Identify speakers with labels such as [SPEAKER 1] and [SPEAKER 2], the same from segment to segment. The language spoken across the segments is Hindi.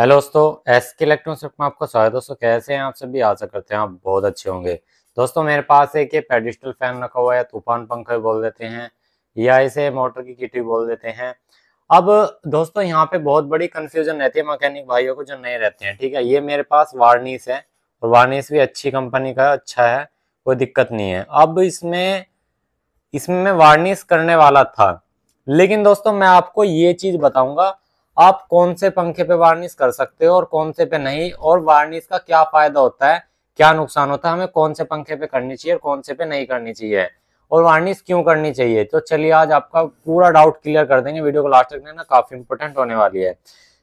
[SPEAKER 1] हेलो दोस्तों एस के इलेक्ट्रॉन शिफ्ट में आपका स्वागत दोस्तों कैसे हैं आप सभी आशा करते हैं आप बहुत अच्छे होंगे दोस्तों मेरे पास एक ये पेडिस्टल फैन रखा हुआ है तूफान पंखा भी बोल देते हैं या इसे मोटर की किट भी बोल देते हैं अब दोस्तों यहाँ पे बहुत बड़ी कन्फ्यूजन रहती है मैकेनिक भाइयों को जो नए रहते हैं ठीक है ये मेरे पास वार्निस है और वार्निस भी अच्छी कंपनी का अच्छा है कोई दिक्कत नहीं है अब इसमें इसमें मैं वार्निस करने वाला था लेकिन दोस्तों मैं आपको ये चीज़ बताऊंगा आप कौन से पंखे पे वार्निश कर सकते हो और कौन से पे नहीं और वार्निश का क्या फायदा होता है क्या नुकसान होता है हमें कौन से पंखे पे करनी चाहिए और कौन से पे नहीं करनी चाहिए और वार्निश क्यों करनी चाहिए तो चलिए आज आपका पूरा डाउट क्लियर कर देंगे वीडियो को लास्ट तक देखना काफी इंपोर्टेंट होने वाली है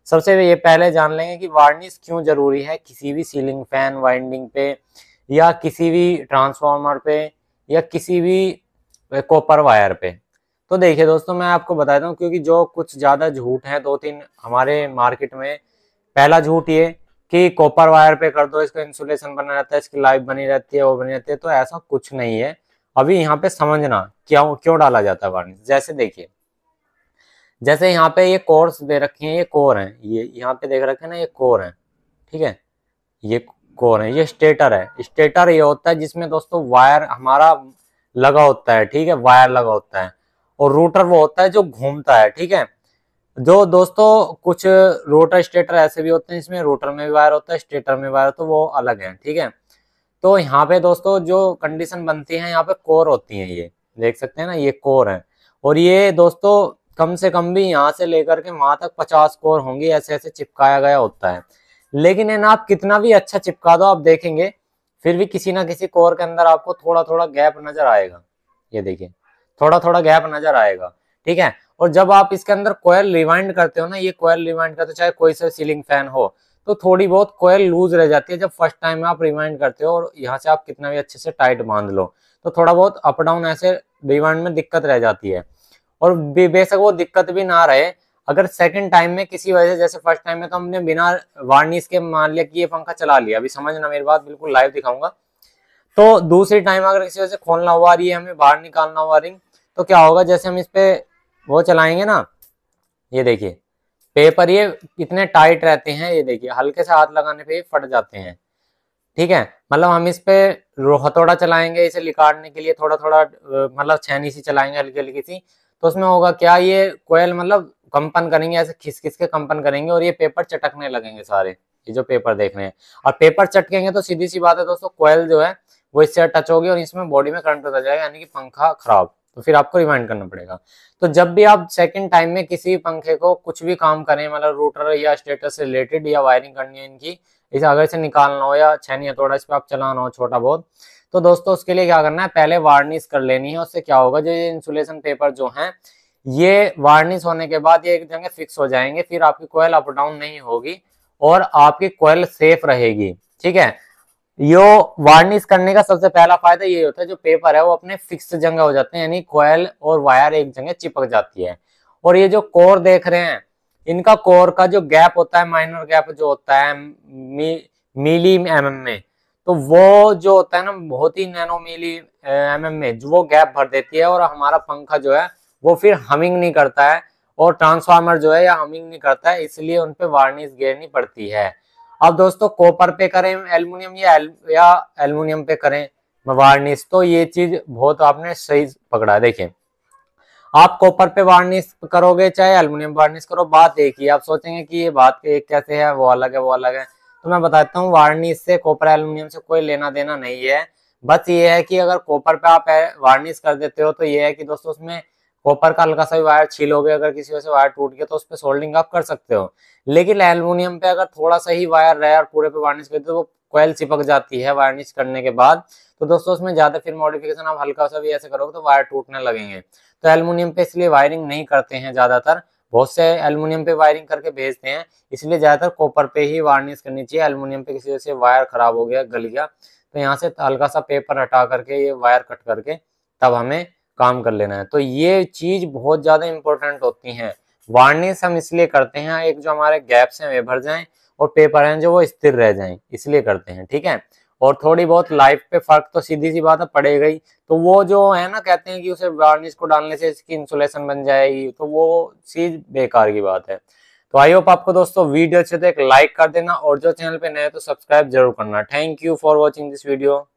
[SPEAKER 1] सबसे ये पहले जान लेंगे कि वार्निश क्यों जरूरी है किसी भी सीलिंग फैन वाइंडिंग पे या किसी भी ट्रांसफॉर्मर पे या किसी भी कॉपर वायर पे तो देखिए दोस्तों मैं आपको बताता हूँ क्योंकि जो कुछ ज़्यादा झूठ है दो तीन हमारे मार्केट में पहला झूठ ये कि कॉपर वायर पे कर दो इसका इंसुलेशन बना रहता है इसकी लाइफ बनी रहती है वो बनी रहती है तो ऐसा कुछ नहीं है अभी यहाँ पे समझना क्या क्यों डाला जाता है वार्निश जैसे देखिए जैसे यहाँ पे ये कोर्स दे रखे हैं ये कोर हैं ये यहाँ पे देख रखे हैं ना ये कोर हैं ठीक है ये कोर है ये स्टेटर है स्टेटर ये होता है जिसमें दोस्तों वायर हमारा लगा होता है ठीक है वायर लगा होता है और रोटर वो होता है जो घूमता है ठीक है जो दोस्तों कुछ रोटर स्टेटर ऐसे भी होते हैं इसमें रोटर में भी वायर होता है स्टेटर में वायर तो वो अलग है ठीक है तो यहाँ पे दोस्तों जो कंडीशन बनती है यहाँ पे कोर होती है ये देख सकते हैं ना ये कोर है और ये दोस्तों कम से कम भी यहाँ से लेकर के वहां तक पचास कोर होंगी ऐसे ऐसे चिपकाया गया होता है लेकिन इन आप कितना भी अच्छा चिपका दो आप देखेंगे फिर भी किसी ना किसी कोर के अंदर आपको थोड़ा थोड़ा गैप नजर आएगा ये देखिए थोड़ा थोड़ा गैप नजर आएगा ठीक है और जब आप इसके अंदर कोयल रिवाइंड करते हो ना ये कोयल रिवाइंड करते हो चाहे कोई से सीलिंग फैन हो तो थोड़ी बहुत कोयल लूज रह जाती है जब फर्स्ट टाइम में आप रिवाइंड करते हो और यहाँ से आप कितना भी अच्छे से टाइट बांध लो तो थोड़ा बहुत अप डाउन ऐसे रिवाइंड में दिक्कत रह जाती है और बेशक वो दिक्कत भी ना रहे अगर सेकंड टाइम में किसी वजह से जैसे फर्स्ट टाइम में तो हमने बिना वार्निश के मान लिया कि ये पंखा चला लिया अभी समझना मेरी बात बिल्कुल लाइव दिखाऊंगा तो दूसरी टाइम अगर किसी वजह से खोलना हुआ रही है हमें बाहर निकालना हुआ रिंग तो क्या होगा जैसे हम इस पर वो चलाएंगे ना ये देखिए पेपर ये इतने टाइट रहते हैं ये देखिए हल्के से हाथ लगाने पे फट जाते हैं ठीक है मतलब हम इस पे हथौड़ा चलाएंगे इसे लिकाड़ने के लिए थोड़ा थोड़ा मतलब छैनी सी चलाएंगे हल्की हल्की सी तो उसमें होगा क्या ये कोयल मतलब कंपन करेंगे ऐसे खिस खिस के कंपन करेंगे और ये पेपर चटकने लगेंगे सारे ये जो पेपर देख रहे हैं और पेपर चटकेंगे तो सीधी सी बात है दोस्तों कोयल जो है वो इससे टच होगी और इसमें बॉडी में करंट होता जाएगा यानी कि पंखा खराब तो फिर आपको रिवाइंड करना पड़ेगा तो जब भी आप सेकेंड टाइम में किसी भी पंखे को कुछ भी काम करें मतलब रूटर या स्टेटस से रिलेटेड या वायरिंग करनी है इनकी इसे अगर से निकालना हो या छनी हथौड़ा इस पर आप चलाना हो छोटा बहुत तो दोस्तों उसके लिए क्या करना है पहले वार्निश कर लेनी है उससे क्या होगा जो ये इंसुलेशन पेपर जो है ये वार्निश होने के बाद ये एक जगह फिक्स हो जाएंगे फिर आपकी कोयल अप डाउन नहीं होगी और आपकी कोयल सेफ रहेगी ठीक है यो वार्निश करने का सबसे पहला फायदा ये होता है जो पेपर है वो अपने फिक्स जगह हो जाते हैं यानी कोयल और वायर एक जगह चिपक जाती है और ये जो कोर देख रहे हैं इनका कोर का जो गैप होता है माइनर गैप जो होता है मिली एम एम में तो वो जो होता है ना बहुत ही नैनो मिली एम एम में वो गैप भर देती है और हमारा पंखा जो है वो फिर हमिंग नहीं करता है और ट्रांसफार्मर जो है या हमिंग नहीं करता है इसलिए उनपे वार्निश गिरनी पड़ती है अब दोस्तों कॉपर पे करें एल्यूमिनियम या एल, या एल्यूमिनियम पे करें वार्निश तो ये चीज बहुत आपने सही पकड़ा देखिए आप कॉपर पे वार्निश करोगे चाहे एल्यूमिनियम वार्निश करो बात एक ही आप सोचेंगे कि ये बात एक कैसे है वो अलग है वो अलग है तो मैं बताता हूँ वार्निश से कॉपर एल्यूमिनियम से कोई लेना देना नहीं है बस ये है कि अगर कॉपर पे आप वार्निश कर देते हो तो ये है कि दोस्तों उसमें कॉपर का हल्का सा भी वायर छीलोगे अगर किसी वजह से वायर टूट गया तो उस पर सोल्डिंग आप कर सकते हो लेकिन एलमोनियम पे अगर थोड़ा सा ही वायर रहे और पूरे पे वार्निश करते तो वो कोयल चिपक जाती है वार्निश करने के बाद तो दोस्तों उसमें ज्यादा फिर मॉडिफिकेशन आप हल्का सा भी ऐसे करोगे तो वायर टूटने लगेंगे तो एलमोनियम पे इसलिए वायरिंग नहीं करते हैं ज्यादातर बहुत से एल्यूमिनियम पे वायरिंग करके भेजते हैं इसलिए ज्यादातर कॉपर पे ही वार्निश करनी चाहिए एल्यूमिनियम पे किसी वजह से वायर खराब हो गया गल गया तो यहाँ से हल्का सा पेपर हटा करके ये वायर कट करके तब हमें काम कर लेना है तो ये चीज बहुत ज्यादा इंपॉर्टेंट होती है वार्निश हम इसलिए करते हैं एक जो हमारे गैप्स हैं वे भर जाए और पेपर हैं जो वो स्थिर रह जाए इसलिए करते हैं ठीक है और थोड़ी बहुत लाइफ पे फर्क तो सीधी सी बात है पड़ेगा ही तो वो जो है ना कहते हैं कि उसे वार्निश को डालने से इसकी इंसुलेशन बन जाएगी तो वो चीज बेकार की बात है तो आई होप आपको दोस्तों वीडियो अच्छे तो एक लाइक कर देना और जो चैनल पे नए तो सब्सक्राइब जरूर करना thank you for watching this video